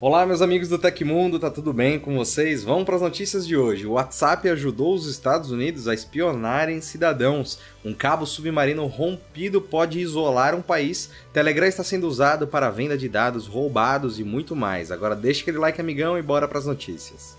Olá, meus amigos do Tecmundo, tá tudo bem com vocês? Vamos para as notícias de hoje. O WhatsApp ajudou os Estados Unidos a espionarem cidadãos. Um cabo submarino rompido pode isolar um país. Telegram está sendo usado para venda de dados roubados e muito mais. Agora deixa aquele like, amigão, e bora para as notícias.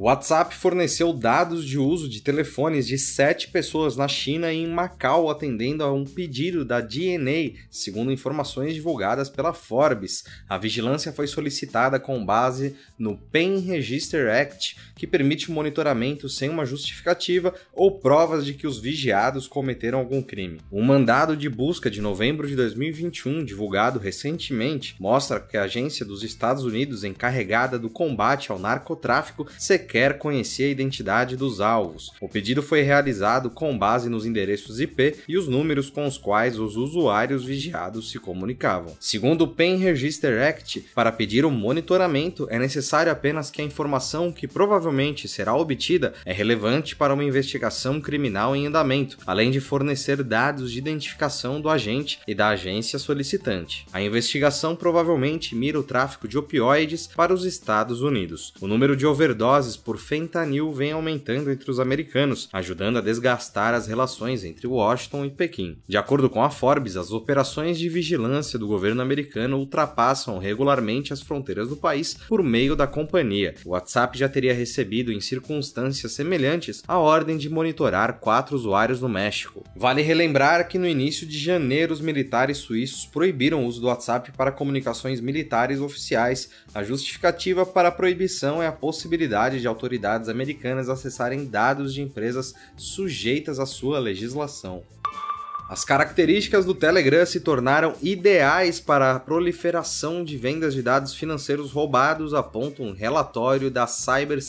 O WhatsApp forneceu dados de uso de telefones de sete pessoas na China e em Macau atendendo a um pedido da DNA, segundo informações divulgadas pela Forbes. A vigilância foi solicitada com base no PEN Register Act, que permite o monitoramento sem uma justificativa ou provas de que os vigiados cometeram algum crime. O mandado de busca de novembro de 2021, divulgado recentemente, mostra que a agência dos Estados Unidos encarregada do combate ao narcotráfico requer conhecer a identidade dos alvos. O pedido foi realizado com base nos endereços IP e os números com os quais os usuários vigiados se comunicavam. Segundo o PEN Register Act, para pedir o monitoramento é necessário apenas que a informação que provavelmente será obtida é relevante para uma investigação criminal em andamento, além de fornecer dados de identificação do agente e da agência solicitante. A investigação provavelmente mira o tráfico de opioides para os Estados Unidos. O número de overdoses por fentanil vem aumentando entre os americanos, ajudando a desgastar as relações entre Washington e Pequim. De acordo com a Forbes, as operações de vigilância do governo americano ultrapassam regularmente as fronteiras do país por meio da companhia. O WhatsApp já teria recebido, em circunstâncias semelhantes, a ordem de monitorar quatro usuários no México. Vale relembrar que no início de janeiro os militares suíços proibiram o uso do WhatsApp para comunicações militares oficiais. A justificativa para a proibição é a possibilidade de autoridades americanas acessarem dados de empresas sujeitas à sua legislação. As características do Telegram se tornaram ideais para a proliferação de vendas de dados financeiros roubados, aponta um relatório da Cyber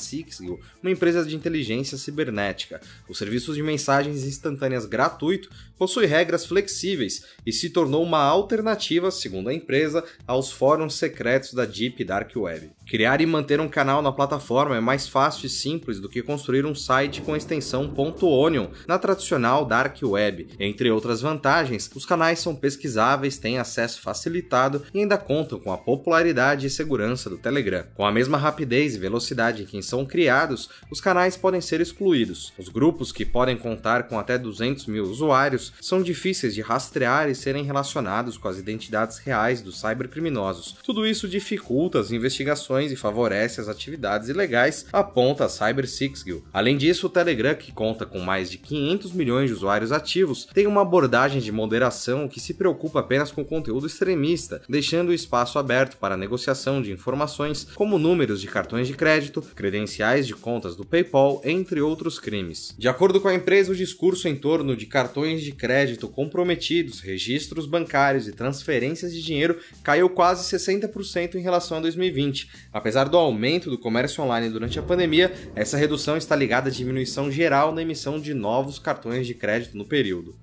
uma empresa de inteligência cibernética. O serviço de mensagens instantâneas gratuito possui regras flexíveis e se tornou uma alternativa, segundo a empresa, aos fóruns secretos da Deep Dark Web. Criar e manter um canal na plataforma é mais fácil e simples do que construir um site com a extensão .onion na tradicional Dark Web, entre outras outras vantagens, os canais são pesquisáveis, têm acesso facilitado e ainda contam com a popularidade e segurança do Telegram. Com a mesma rapidez e velocidade em que são criados, os canais podem ser excluídos. Os grupos que podem contar com até 200 mil usuários são difíceis de rastrear e serem relacionados com as identidades reais dos cybercriminosos. Tudo isso dificulta as investigações e favorece as atividades ilegais, aponta a Cyber Six Guild. Além disso, o Telegram, que conta com mais de 500 milhões de usuários ativos, tem uma abordagem abordagem de moderação que se preocupa apenas com conteúdo extremista, deixando espaço aberto para negociação de informações como números de cartões de crédito, credenciais de contas do PayPal, entre outros crimes. De acordo com a empresa, o discurso em torno de cartões de crédito comprometidos, registros bancários e transferências de dinheiro caiu quase 60% em relação a 2020. Apesar do aumento do comércio online durante a pandemia, essa redução está ligada à diminuição geral na emissão de novos cartões de crédito no período.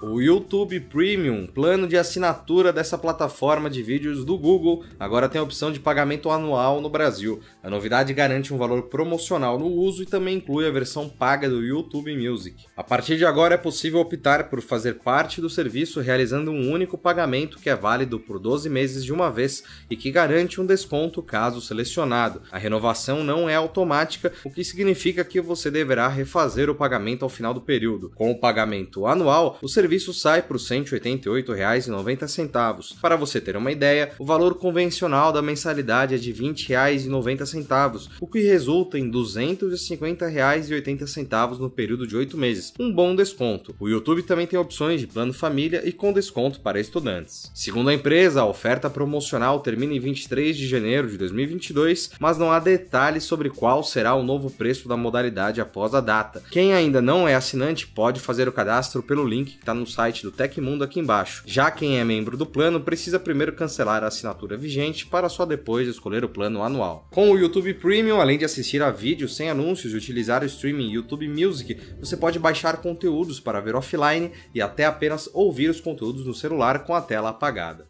O YouTube Premium, plano de assinatura dessa plataforma de vídeos do Google, agora tem a opção de pagamento anual no Brasil. A novidade garante um valor promocional no uso e também inclui a versão paga do YouTube Music. A partir de agora é possível optar por fazer parte do serviço realizando um único pagamento que é válido por 12 meses de uma vez e que garante um desconto caso selecionado. A renovação não é automática, o que significa que você deverá refazer o pagamento ao final do período. Com o pagamento anual, o serviço serviço sai por R$ 188,90. Para você ter uma ideia, o valor convencional da mensalidade é de R$ 20,90, o que resulta em R$ 250,80 no período de 8 meses, um bom desconto. O YouTube também tem opções de plano família e com desconto para estudantes. Segundo a empresa, a oferta promocional termina em 23 de janeiro de 2022, mas não há detalhes sobre qual será o novo preço da modalidade após a data. Quem ainda não é assinante pode fazer o cadastro pelo link que está no site do Tecmundo aqui embaixo. Já quem é membro do plano precisa primeiro cancelar a assinatura vigente para só depois escolher o plano anual. Com o YouTube Premium, além de assistir a vídeos sem anúncios e utilizar o streaming YouTube Music, você pode baixar conteúdos para ver offline e até apenas ouvir os conteúdos no celular com a tela apagada.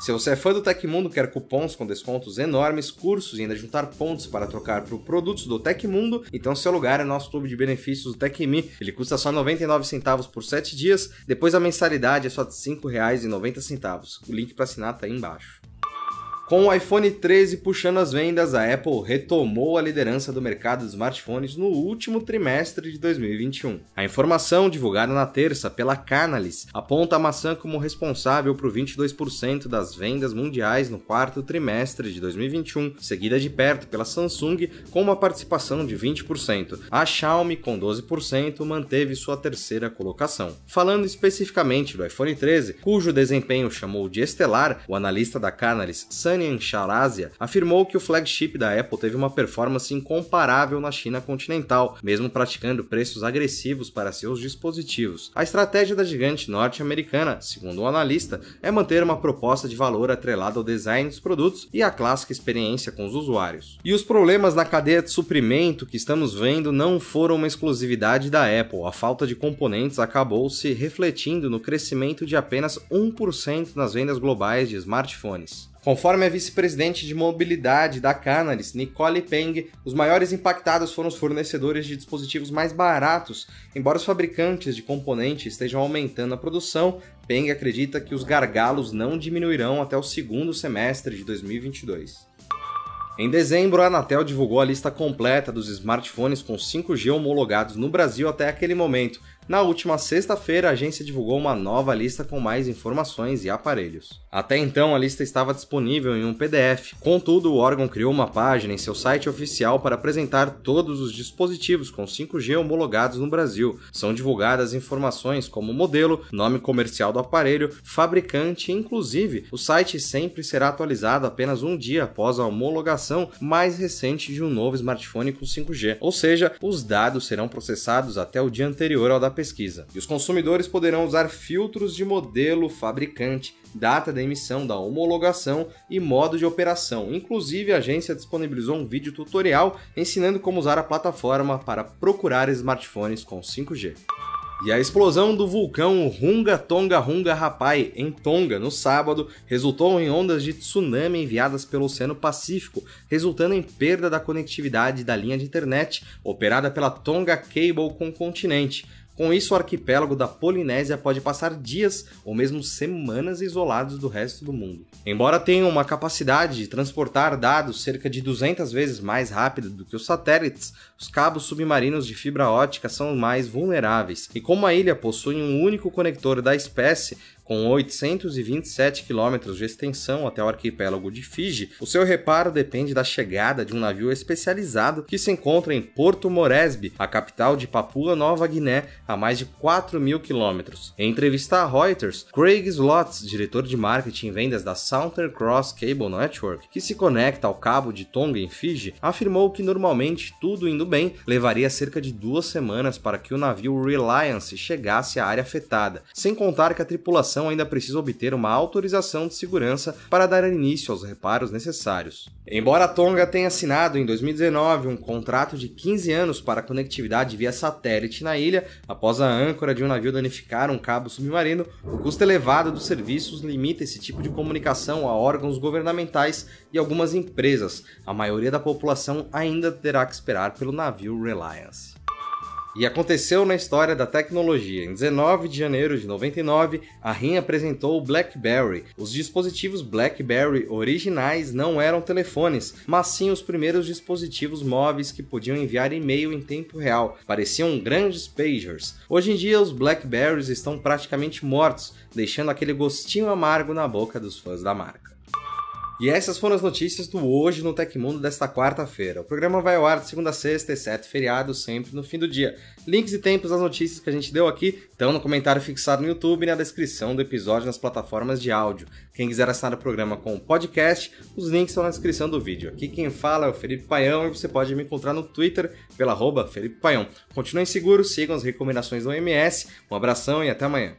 Se você é fã do Tecmundo, quer cupons com descontos enormes, cursos e ainda juntar pontos para trocar por produtos do Tecmundo, então seu lugar é nosso clube de benefícios do Tecmi. Ele custa só 99 centavos por 7 dias, depois a mensalidade é só de R$ 5,90. O link para assinar está aí embaixo. Com o iPhone 13 puxando as vendas, a Apple retomou a liderança do mercado de smartphones no último trimestre de 2021. A informação divulgada na terça pela Canalys aponta a maçã como responsável por 22% das vendas mundiais no quarto trimestre de 2021, seguida de perto pela Samsung com uma participação de 20%. A Xiaomi com 12% manteve sua terceira colocação. Falando especificamente do iPhone 13, cujo desempenho chamou de estelar, o analista da Canalys, Sunny Danian Sharazian afirmou que o flagship da Apple teve uma performance incomparável na China continental, mesmo praticando preços agressivos para seus dispositivos. A estratégia da gigante norte-americana, segundo o um analista, é manter uma proposta de valor atrelada ao design dos produtos e à clássica experiência com os usuários. E os problemas na cadeia de suprimento que estamos vendo não foram uma exclusividade da Apple. A falta de componentes acabou se refletindo no crescimento de apenas 1% nas vendas globais de smartphones. Conforme a vice-presidente de mobilidade da Canaris, Nicole Peng, os maiores impactados foram os fornecedores de dispositivos mais baratos. Embora os fabricantes de componentes estejam aumentando a produção, Peng acredita que os gargalos não diminuirão até o segundo semestre de 2022. Em dezembro, a Anatel divulgou a lista completa dos smartphones com 5G homologados no Brasil até aquele momento, na última sexta-feira, a agência divulgou uma nova lista com mais informações e aparelhos. Até então, a lista estava disponível em um PDF. Contudo, o órgão criou uma página em seu site oficial para apresentar todos os dispositivos com 5G homologados no Brasil. São divulgadas informações como modelo, nome comercial do aparelho, fabricante, inclusive, o site sempre será atualizado apenas um dia após a homologação mais recente de um novo smartphone com 5G. Ou seja, os dados serão processados até o dia anterior ao da pesquisa, e os consumidores poderão usar filtros de modelo, fabricante, data da emissão, da homologação e modo de operação. Inclusive, a agência disponibilizou um vídeo tutorial ensinando como usar a plataforma para procurar smartphones com 5G. E a explosão do vulcão Runga Tonga Runga Rapai, em Tonga, no sábado, resultou em ondas de tsunami enviadas pelo Oceano Pacífico, resultando em perda da conectividade da linha de internet operada pela Tonga Cable com o continente. Com isso, o arquipélago da Polinésia pode passar dias ou mesmo semanas isolados do resto do mundo. Embora tenha uma capacidade de transportar dados cerca de 200 vezes mais rápida do que os satélites, os cabos submarinos de fibra ótica são mais vulneráveis, e como a ilha possui um único conector da espécie, com 827 quilômetros de extensão até o arquipélago de Fiji, o seu reparo depende da chegada de um navio especializado que se encontra em Porto Moresby, a capital de Papua Nova Guiné, a mais de 4 mil quilômetros. Em entrevista a Reuters, Craig Slotz, diretor de marketing e vendas da Southern Cross Cable Network, que se conecta ao cabo de Tonga em Fiji, afirmou que normalmente tudo indo bem, levaria cerca de duas semanas para que o navio Reliance chegasse à área afetada, sem contar que a tripulação ainda precisa obter uma autorização de segurança para dar início aos reparos necessários. Embora a Tonga tenha assinado em 2019 um contrato de 15 anos para conectividade via satélite na ilha, após a âncora de um navio danificar um cabo submarino, o custo elevado dos serviços limita esse tipo de comunicação a órgãos governamentais e algumas empresas. A maioria da população ainda terá que esperar pelo navio Reliance. E aconteceu na história da tecnologia. Em 19 de janeiro de 99, a RIM apresentou o BlackBerry. Os dispositivos BlackBerry originais não eram telefones, mas sim os primeiros dispositivos móveis que podiam enviar e-mail em tempo real. Pareciam grandes pagers. Hoje em dia, os BlackBerries estão praticamente mortos, deixando aquele gostinho amargo na boca dos fãs da marca. E essas foram as notícias do Hoje no Tecmundo desta quarta-feira. O programa vai ao ar de segunda a sexta, exceto feriado, sempre no fim do dia. Links e tempos das notícias que a gente deu aqui estão no comentário fixado no YouTube e na descrição do episódio nas plataformas de áudio. Quem quiser assinar o programa com o podcast, os links estão na descrição do vídeo. Aqui quem fala é o Felipe Paião e você pode me encontrar no Twitter pela arroba Felipe Paião. Continuem seguros, sigam as recomendações do OMS. Um abração e até amanhã.